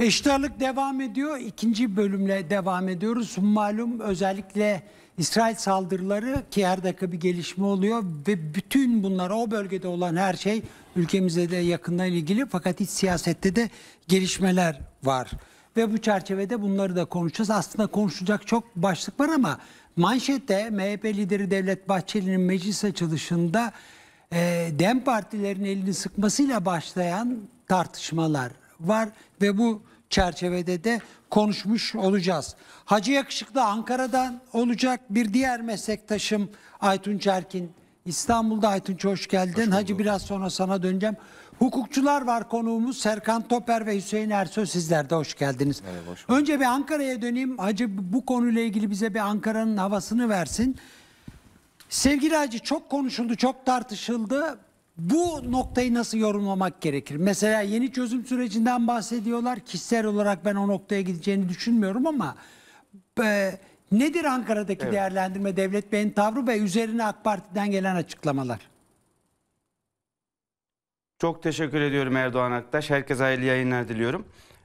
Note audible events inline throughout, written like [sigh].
Eşitarlık devam ediyor. İkinci bölümle devam ediyoruz. Malum özellikle İsrail saldırıları ki her dakika bir gelişme oluyor ve bütün bunlar o bölgede olan her şey ülkemize de yakından ilgili fakat iç siyasette de gelişmeler var. Ve bu çerçevede bunları da konuşacağız. Aslında konuşacak çok başlık var ama manşette MHP lideri Devlet Bahçeli'nin meclis açılışında e, DEM partilerin elini sıkmasıyla başlayan tartışmalar var ve bu çerçevede de konuşmuş olacağız. Hacı Yakışıklı Ankara'dan olacak bir diğer meslektaşım Aytun Çerkin. İstanbul'da Aytun hoş geldin. Hoş Hacı biraz sonra sana döneceğim. Hukukçular var konuğumuz Serkan Toper ve Hüseyin Ersöz sizler de hoş geldiniz. Merhaba, hoş Önce bir Ankara'ya döneyim. Hacı bu konuyla ilgili bize bir Ankara'nın havasını versin. Sevgili Hacı çok konuşuldu, çok tartışıldı. Bu noktayı nasıl yorumlamak gerekir? Mesela yeni çözüm sürecinden bahsediyorlar. Kişisel olarak ben o noktaya gideceğini düşünmüyorum ama e, nedir Ankara'daki evet. değerlendirme Devlet Bey'in tavrı ve üzerine AK Parti'den gelen açıklamalar? Çok teşekkür ediyorum Erdoğan Aktaş. Herkese hayırlı yayınlar diliyorum.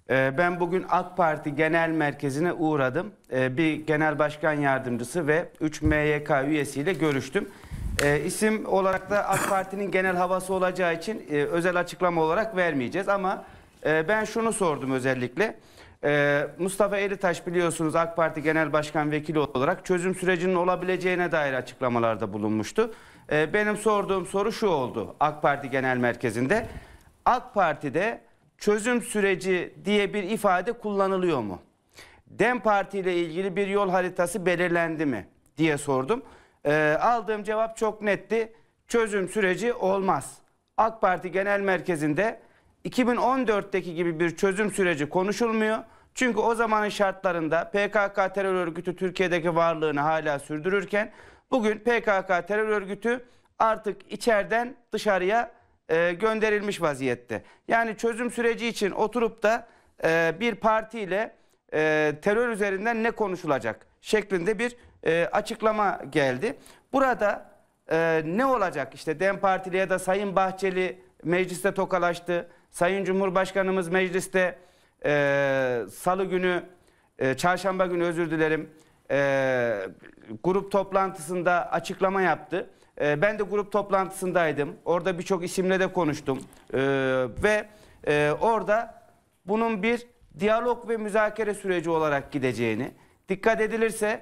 E, ben bugün AK Parti Genel Merkezi'ne uğradım. E, bir genel başkan yardımcısı ve 3 MYK üyesiyle görüştüm. E, isim olarak da AK Parti'nin genel havası olacağı için e, özel açıklama olarak vermeyeceğiz ama e, ben şunu sordum özellikle. E, Mustafa Eritaş biliyorsunuz AK Parti Genel Başkan Vekili olarak çözüm sürecinin olabileceğine dair açıklamalarda bulunmuştu. E, benim sorduğum soru şu oldu AK Parti Genel Merkezi'nde. AK Parti'de çözüm süreci diye bir ifade kullanılıyor mu? DEM Parti ile ilgili bir yol haritası belirlendi mi diye sordum. E, aldığım cevap çok netti. Çözüm süreci olmaz. AK Parti Genel Merkezi'nde 2014'teki gibi bir çözüm süreci konuşulmuyor. Çünkü o zamanın şartlarında PKK terör örgütü Türkiye'deki varlığını hala sürdürürken bugün PKK terör örgütü artık içeriden dışarıya e, gönderilmiş vaziyette. Yani çözüm süreci için oturup da e, bir partiyle e, terör üzerinden ne konuşulacak şeklinde bir e, açıklama geldi. Burada e, ne olacak? İşte DEM Partili ya da Sayın Bahçeli mecliste tokalaştı. Sayın Cumhurbaşkanımız mecliste e, salı günü, e, çarşamba günü özür dilerim, e, grup toplantısında açıklama yaptı. E, ben de grup toplantısındaydım. Orada birçok isimle de konuştum. E, ve e, orada bunun bir diyalog ve müzakere süreci olarak gideceğini, dikkat edilirse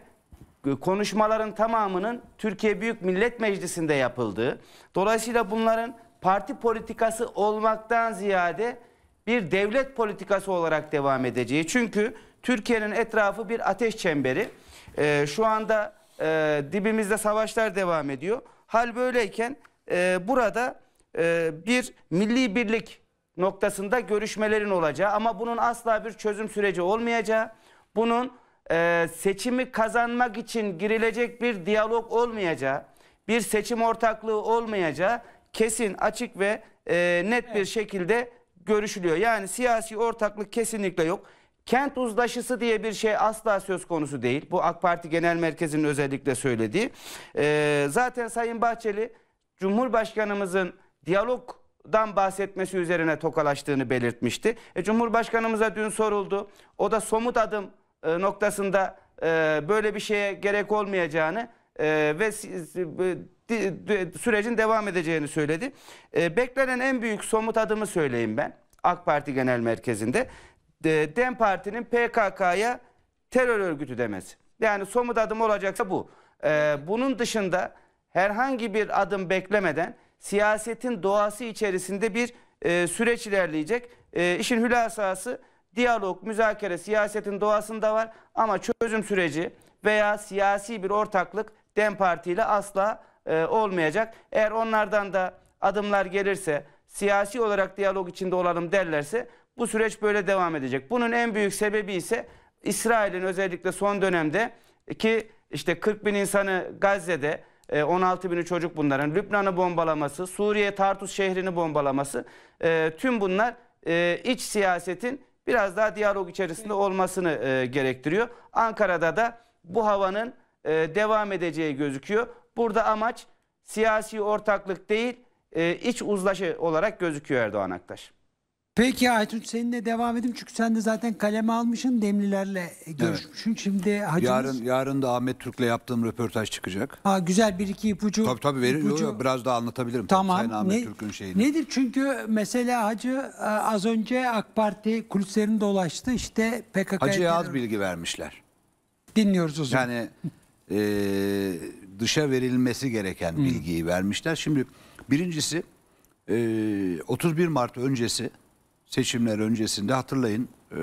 konuşmaların tamamının Türkiye Büyük Millet Meclisi'nde yapıldığı, dolayısıyla bunların parti politikası olmaktan ziyade bir devlet politikası olarak devam edeceği. Çünkü Türkiye'nin etrafı bir ateş çemberi. E, şu anda e, dibimizde savaşlar devam ediyor. Hal böyleyken e, burada e, bir milli birlik noktasında görüşmelerin olacağı ama bunun asla bir çözüm süreci olmayacağı, bunun e, seçimi kazanmak için girilecek bir diyalog olmayacağı, bir seçim ortaklığı olmayacağı kesin, açık ve e, net evet. bir şekilde görüşülüyor. Yani siyasi ortaklık kesinlikle yok. Kent uzlaşısı diye bir şey asla söz konusu değil. Bu AK Parti Genel Merkezi'nin özellikle söylediği. E, zaten Sayın Bahçeli Cumhurbaşkanımızın diyalogdan bahsetmesi üzerine tokalaştığını belirtmişti. E, Cumhurbaşkanımıza dün soruldu. O da somut adım e, noktasında e, böyle bir şeye gerek olmayacağını e, ve sürecin devam edeceğini söyledi. beklenen en büyük somut adımı söyleyeyim ben AK Parti Genel Merkezi'nde. DEM Parti'nin PKK'ya terör örgütü demesi. Yani somut adım olacaksa bu. bunun dışında herhangi bir adım beklemeden siyasetin doğası içerisinde bir süreç ilerleyecek. İşin işin hülasası Diyalog, müzakere siyasetin doğasında var ama çözüm süreci veya siyasi bir ortaklık DEM Parti ile asla e, olmayacak. Eğer onlardan da adımlar gelirse, siyasi olarak diyalog içinde olalım derlerse bu süreç böyle devam edecek. Bunun en büyük sebebi ise İsrail'in özellikle son dönemde e, ki işte 40 bin insanı Gazze'de 16 e, bini çocuk bunların Lübnan'ı bombalaması, Suriye Tartus şehrini bombalaması e, tüm bunlar iç siyasetin biraz daha diyalog içerisinde olmasını e, gerektiriyor. Ankara'da da bu havanın e, devam edeceği gözüküyor. Burada amaç siyasi ortaklık değil, e, iç uzlaşı olarak gözüküyor Erdoğan Aktaş. Peki Aytunç seninle devam edeyim çünkü sen de zaten kaleme almışsın Demlilerle görüşmüşsün. Evet. Şimdi hacımız... Yarın yarın da Ahmet Türk'le yaptığım röportaj çıkacak. Ha güzel bir iki ipucu. Tabii tabii verir, ipucu... Yok, biraz daha anlatabilirim. Tamam. Tabii, Sayın Ahmet ne, Türk'ün şeyini. Nedir çünkü mesela Hacı e, az önce AK Parti kulislerinde dolaştı İşte PKK. Hacı'ya az bilgi vermişler. Dinliyoruz o zaman. Yani e, dışa verilmesi gereken bilgiyi vermişler. Şimdi birincisi e, 31 Mart öncesi seçimler öncesinde hatırlayın e,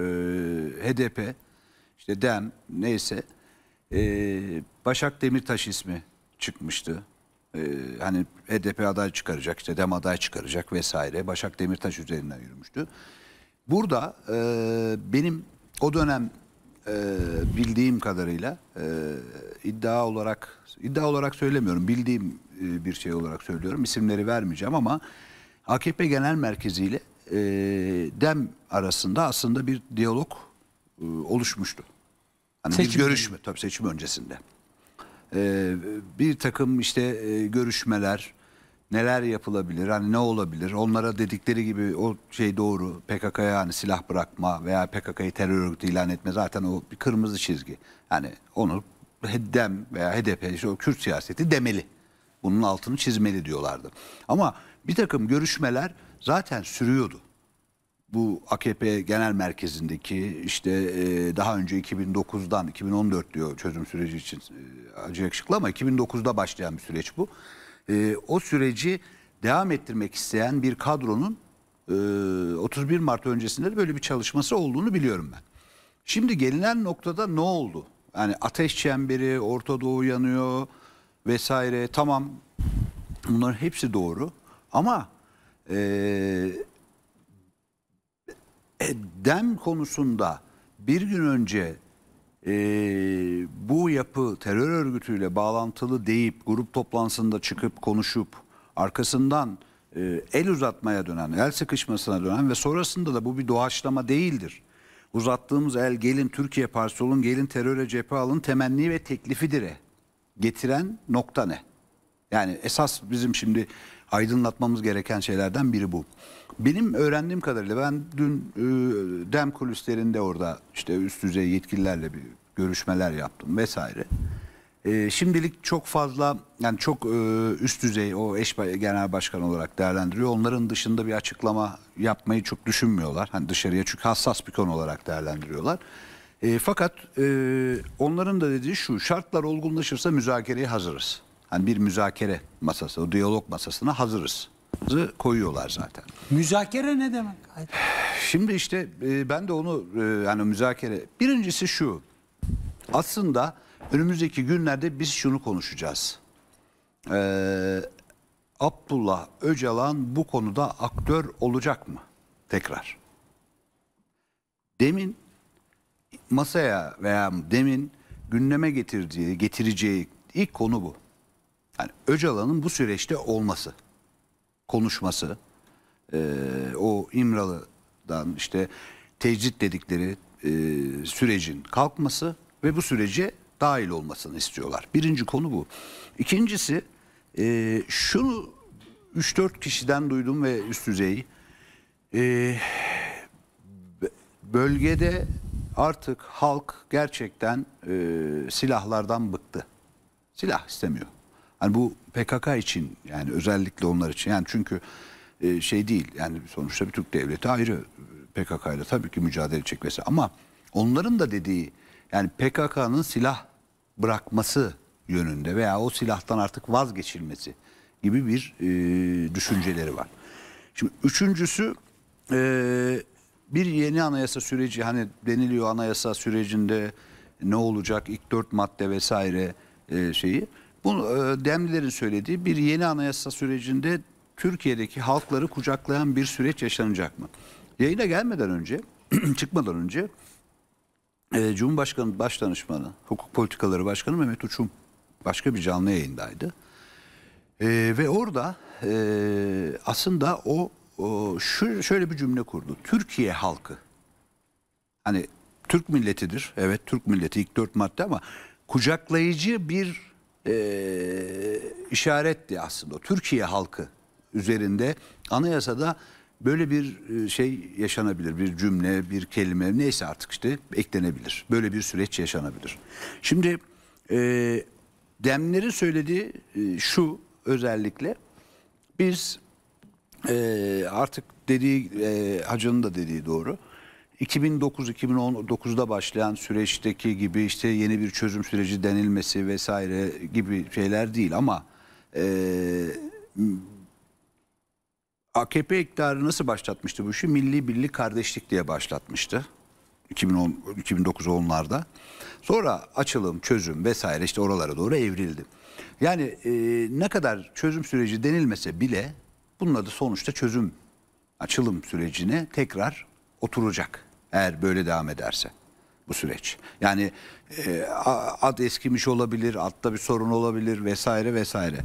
HDP, işte DEM neyse e, Başak Demirtaş ismi çıkmıştı. E, hani HDP aday çıkaracak, işte DEM aday çıkaracak vesaire. Başak Demirtaş üzerinden yürümüştü. Burada e, benim o dönem e, bildiğim kadarıyla e, iddia olarak iddia olarak söylemiyorum bildiğim e, bir şey olarak söylüyorum isimleri vermeyeceğim ama AKP Genel merkeziyle e, DEM arasında aslında bir diyalog e, oluşmuştu. Hani seçim. bir görüşme tabii seçim öncesinde. E, bir takım işte e, görüşmeler neler yapılabilir hani ne olabilir onlara dedikleri gibi o şey doğru PKK'ya hani silah bırakma veya PKK'yı terör örgütü ilan etme zaten o bir kırmızı çizgi. hani onu DEM veya HDP işte o Kürt siyaseti demeli. Bunun altını çizmeli diyorlardı. Ama bir takım görüşmeler zaten sürüyordu. Bu AKP Genel Merkezi'ndeki işte e, daha önce 2009'dan 2014 diyor çözüm süreci için acı e, Hacı Yakışıklı ama 2009'da başlayan bir süreç bu. E, o süreci devam ettirmek isteyen bir kadronun 31 Mart öncesinde de böyle bir çalışması olduğunu biliyorum ben. Şimdi gelinen noktada ne oldu? Yani ateş çemberi, Orta Doğu yanıyor vesaire. Tamam bunların hepsi doğru ama e, ee, dem konusunda bir gün önce e, bu yapı terör örgütüyle bağlantılı deyip grup toplantısında çıkıp konuşup arkasından e, el uzatmaya dönen, el sıkışmasına dönen ve sonrasında da bu bir doğaçlama değildir. Uzattığımız el gelin Türkiye parti olun, gelin teröre cephe alın temenni ve teklifi dire getiren nokta ne? Yani esas bizim şimdi aydınlatmamız gereken şeylerden biri bu. Benim öğrendiğim kadarıyla ben dün e, dem kulislerinde orada işte üst düzey yetkililerle bir görüşmeler yaptım vesaire. E, şimdilik çok fazla yani çok e, üst düzey o eş genel başkan olarak değerlendiriyor. Onların dışında bir açıklama yapmayı çok düşünmüyorlar. Hani dışarıya çünkü hassas bir konu olarak değerlendiriyorlar. E, fakat e, onların da dediği şu şartlar olgunlaşırsa müzakereye hazırız hani bir müzakere masası, o diyalog masasına hazırız koyuyorlar zaten. Müzakere ne demek? Şimdi işte e, ben de onu e, yani müzakere. Birincisi şu. Aslında önümüzdeki günlerde biz şunu konuşacağız. Ee, Abdullah Öcalan bu konuda aktör olacak mı? Tekrar. Demin masaya veya demin gündeme getirdiği, getireceği ilk konu bu. Yani Öcalan'ın bu süreçte olması, konuşması, e, o İmralı'dan işte tecrit dedikleri e, sürecin kalkması ve bu sürece dahil olmasını istiyorlar. Birinci konu bu. İkincisi e, şunu 3-4 kişiden duydum ve üst düzey e, bölgede artık halk gerçekten e, silahlardan bıktı. Silah istemiyor. Hani bu PKK için yani özellikle onlar için yani çünkü e, şey değil yani sonuçta bir Türk devleti ayrı PKK ile tabii ki mücadele edecek vesaire ama onların da dediği yani PKK'nın silah bırakması yönünde veya o silahtan artık vazgeçilmesi gibi bir e, düşünceleri var. Şimdi üçüncüsü e, bir yeni anayasa süreci hani deniliyor anayasa sürecinde ne olacak ilk dört madde vesaire e, şeyi. Bu e, Demlilerin söylediği bir yeni anayasa sürecinde Türkiye'deki halkları kucaklayan bir süreç yaşanacak mı? Yayına gelmeden önce, [clears throat] çıkmadan önce e, Cumhurbaşkanı Başdanışmanı, Hukuk Politikaları Başkanı Mehmet Uçum başka bir canlı yayındaydı. E, ve orada e, aslında o, o şu, şöyle bir cümle kurdu. Türkiye halkı, hani Türk milletidir, evet Türk milleti ilk dört madde ama kucaklayıcı bir e, işaretti aslında. Türkiye halkı üzerinde anayasada böyle bir e, şey yaşanabilir. Bir cümle, bir kelime neyse artık işte eklenebilir. Böyle bir süreç yaşanabilir. Şimdi e, Demler'in söylediği e, şu özellikle biz e, artık dediği e, hacının da dediği doğru. 2009-2019'da başlayan süreçteki gibi işte yeni bir çözüm süreci denilmesi vesaire gibi şeyler değil ama e, AKP iktidarı nasıl başlatmıştı bu işi? Milli birlik kardeşlik diye başlatmıştı. 2010, 2009 onlarda. Sonra açılım, çözüm vesaire işte oralara doğru evrildi. Yani e, ne kadar çözüm süreci denilmese bile bunun adı sonuçta çözüm açılım sürecine tekrar oturacak. Eğer böyle devam ederse bu süreç. Yani e, ad eskimiş olabilir, adda bir sorun olabilir vesaire vesaire.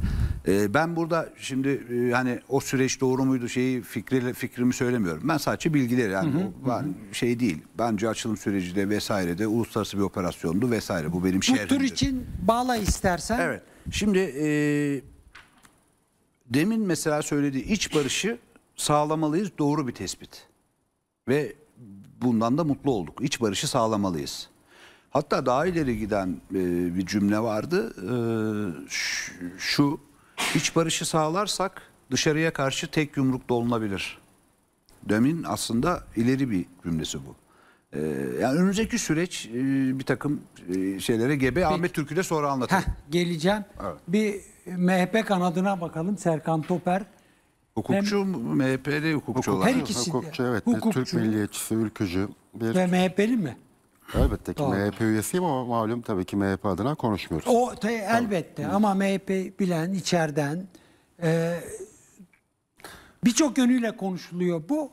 E, ben burada şimdi e, hani o süreç doğru muydu şeyi fikri, fikrimi söylemiyorum. Ben sadece bilgileri yani hı hı, ben, hı. şey değil. Bence açılım süreci de vesaire de uluslararası bir operasyondu vesaire. Bu benim şehrim. Bu tür için bağla istersen. Evet. Şimdi e, demin mesela söylediği iç barışı sağlamalıyız doğru bir tespit. Ve bundan da mutlu olduk. İç barışı sağlamalıyız. Hatta daha ileri giden e, bir cümle vardı. E, şu, iç barışı sağlarsak dışarıya karşı tek yumruk dolunabilir. Dömin aslında ileri bir cümlesi bu. E, yani önümüzdeki süreç e, bir takım e, şeylere gebe. Peki. Ahmet Türk'ü de sonra anlatayım. geleceğim. Evet. Bir MHP kanadına bakalım. Serkan Toper Hukukçu, Mem MHP'li hukukçu Hukuk, olan. Her ikisi hukukçu, evet. Hukukçu. Bir Türk milliyetçisi, ülkücü. Bir... Ve MHP'li mi? Elbette ki Doğru. MHP üyesiyim ama malum tabii ki MHP adına konuşmuyoruz. O tabii, elbette Hı. ama MHP bilen içeriden e, birçok yönüyle konuşuluyor bu.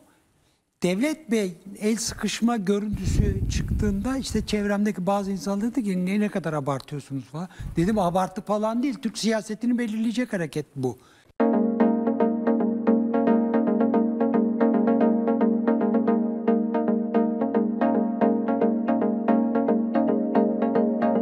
Devlet Bey el sıkışma görüntüsü çıktığında işte çevremdeki bazı insanlar dedi ki ne, ne kadar abartıyorsunuz falan. Dedim abartı falan değil. Türk siyasetini belirleyecek hareket bu.